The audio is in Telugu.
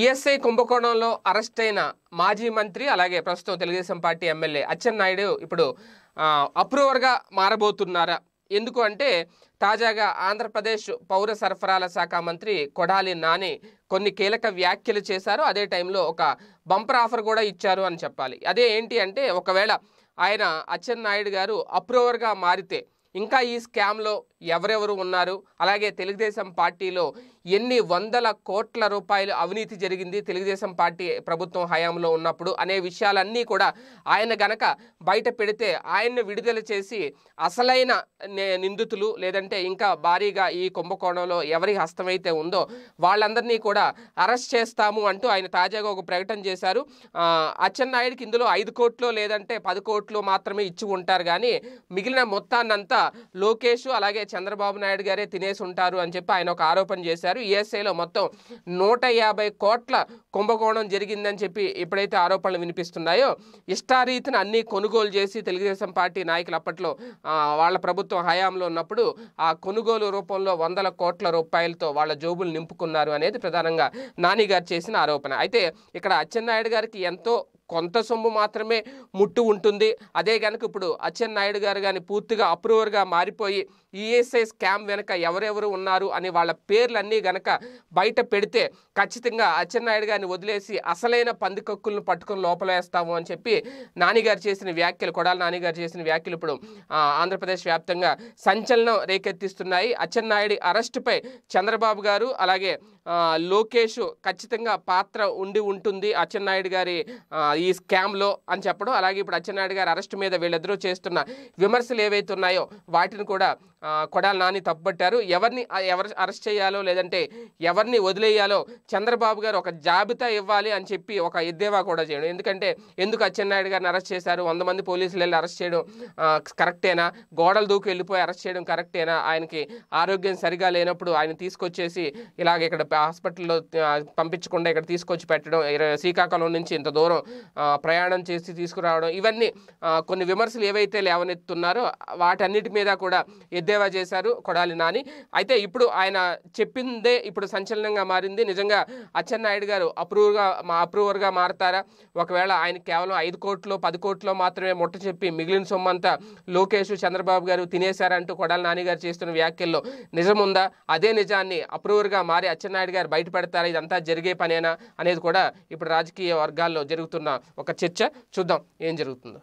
ఈఎస్ఐ కుంభకోణంలో అరెస్ట్ అయిన మాజీ మంత్రి అలాగే ప్రస్తుతం తెలుగుదేశం పార్టీ ఎమ్మెల్యే అచ్చెన్నాయుడు ఇప్పుడు అప్రూవర్గా మారబోతున్నారా ఎందుకు అంటే తాజాగా ఆంధ్రప్రదేశ్ పౌర సరఫరాల శాఖ మంత్రి కొడాలి నాని కొన్ని కీలక వ్యాఖ్యలు చేశారు అదే టైంలో ఒక బంపర్ ఆఫర్ కూడా ఇచ్చారు అని చెప్పాలి అదే ఏంటి అంటే ఒకవేళ ఆయన అచ్చెన్నాయుడు గారు అప్రూవర్గా మారితే ఇంకా ఈ స్కామ్లో ఎవరెవరు ఉన్నారు అలాగే తెలుగుదేశం పార్టీలో ఎన్ని వందల కోట్ల రూపాయలు అవినీతి జరిగింది తెలుగుదేశం పార్టీ ప్రభుత్వం హయాంలో ఉన్నప్పుడు అనే విషయాలన్నీ కూడా ఆయన గనక బయట పెడితే ఆయన్ని విడుదల చేసి అసలైన నిందితులు లేదంటే ఇంకా భారీగా ఈ కుంభకోణంలో ఎవరి హస్తమైతే ఉందో వాళ్ళందరినీ కూడా అరెస్ట్ చేస్తాము అంటూ ఆయన తాజాగా ఒక ప్రకటన చేశారు అచ్చెన్నాయుడికి ఇందులో ఐదు కోట్లు లేదంటే పది కోట్లు మాత్రమే ఇచ్చి ఉంటారు కానీ మిగిలిన మొత్తాన్నంతా లోకేష్ అలాగే చంద్రబాబు నాయుడు గారే తినేసి ఉంటారు అని చెప్పి ఆయన ఒక ఆరోపణ చేశారు ఈఎస్ఐలో మొత్తం నూట యాభై కోట్ల కుంభకోణం జరిగిందని చెప్పి ఎప్పుడైతే ఆరోపణలు వినిపిస్తున్నాయో ఇష్టారీతిని అన్నీ కొనుగోలు చేసి తెలుగుదేశం పార్టీ నాయకులు అప్పట్లో వాళ్ళ ప్రభుత్వం హయాంలో ఉన్నప్పుడు ఆ కొనుగోలు రూపంలో వందల కోట్ల రూపాయలతో వాళ్ళ జోబులు నింపుకున్నారు అనేది ప్రధానంగా నాని గారు చేసిన ఆరోపణ అయితే ఇక్కడ అచ్చెన్నాయుడు గారికి ఎంతో కొంత సొమ్ము మాత్రమే ముట్టు ఉంటుంది అదే కనుక ఇప్పుడు అచ్చెన్నాయుడు గారు కానీ పూర్తిగా అప్రూవర్గా మారిపోయి ఈఎస్ఐ స్కామ్ వెనుక ఎవరెవరు ఉన్నారు అని వాళ్ళ పేర్లన్నీ గనక బయట పెడితే ఖచ్చితంగా అచ్చెన్నాయుడు గారిని వదిలేసి అసలైన పందికక్కులను పట్టుకుని లోపల వేస్తాము అని చెప్పి నానిగారు చేసిన వ్యాఖ్యలు కొడాల నానిగారు చేసిన వ్యాఖ్యలు ఇప్పుడు ఆంధ్రప్రదేశ్ వ్యాప్తంగా సంచలనం రేకెత్తిస్తున్నాయి అచ్చెన్నాయుడి అరెస్టుపై చంద్రబాబు గారు అలాగే లోకేష్ ఖచ్చితంగా పాత్ర ఉండి ఉంటుంది అచ్చెన్నాయుడు గారి ఈ స్కామ్లో అని చెప్పడం అలాగే ఇప్పుడు అచ్చెన్నాయుడు గారు అరెస్ట్ మీద వీళ్ళిద్దరూ చేస్తున్న విమర్శలు ఏవైతే ఉన్నాయో వాటిని కూడా కొడాలి నాని తప్పుబట్టారు ఎవరిని ఎవరు అరెస్ట్ చేయాలో లేదంటే ఎవరిని వదిలేయాలో చంద్రబాబు గారు ఒక జాబితా ఇవ్వాలి అని చెప్పి ఒక ఎద్దేవా కూడా చేయడం ఎందుకంటే ఎందుకు అచ్చెన్నాయుడు గారిని అరెస్ట్ చేశారు వంద మంది పోలీసులు వెళ్ళి అరెస్ట్ చేయడం కరెక్టేనా గోడలు దూకి వెళ్ళిపోయి అరెస్ట్ చేయడం కరెక్టేనా ఆయనకి ఆరోగ్యం సరిగా లేనప్పుడు ఆయన తీసుకొచ్చేసి ఇలాగ ఇక్కడ హాస్పిటల్లో పంపించకుండా ఇక్కడ తీసుకొచ్చి పెట్టడం శ్రీకాకుళం నుంచి ఇంత దూరం ప్రయాణం చేసి తీసుకురావడం ఇవన్నీ కొన్ని విమర్శలు ఏవైతే లేవనెత్తున్నారో వాటన్నిటి మీద కూడా ఎద్దే ఎద్దేవా చేశారు కొడాలి నాని అయితే ఇప్పుడు ఆయన చెప్పిందే ఇప్పుడు సంచలనంగా మారింది నిజంగా అచ్చెన్నాయుడు గారు అప్రూవర్గా మా అప్రూవర్గా మారతారా ఒకవేళ ఆయన కేవలం ఐదు కోట్లు పది కోట్లో మాత్రమే ముట్ట చెప్పి మిగిలిన సొమ్ము అంతా లోకేష్ చంద్రబాబు గారు తినేశారంటూ కొడాలి నాని గారు చేస్తున్న వ్యాఖ్యల్లో నిజముందా అదే నిజాన్ని అప్రూవర్గా మారి అచ్చెన్నాయుడు గారు బయటపెడతారా ఇదంతా జరిగే పనేనా అనేది కూడా ఇప్పుడు రాజకీయ వర్గాల్లో జరుగుతున్న ఒక చర్చ చూద్దాం ఏం జరుగుతుందో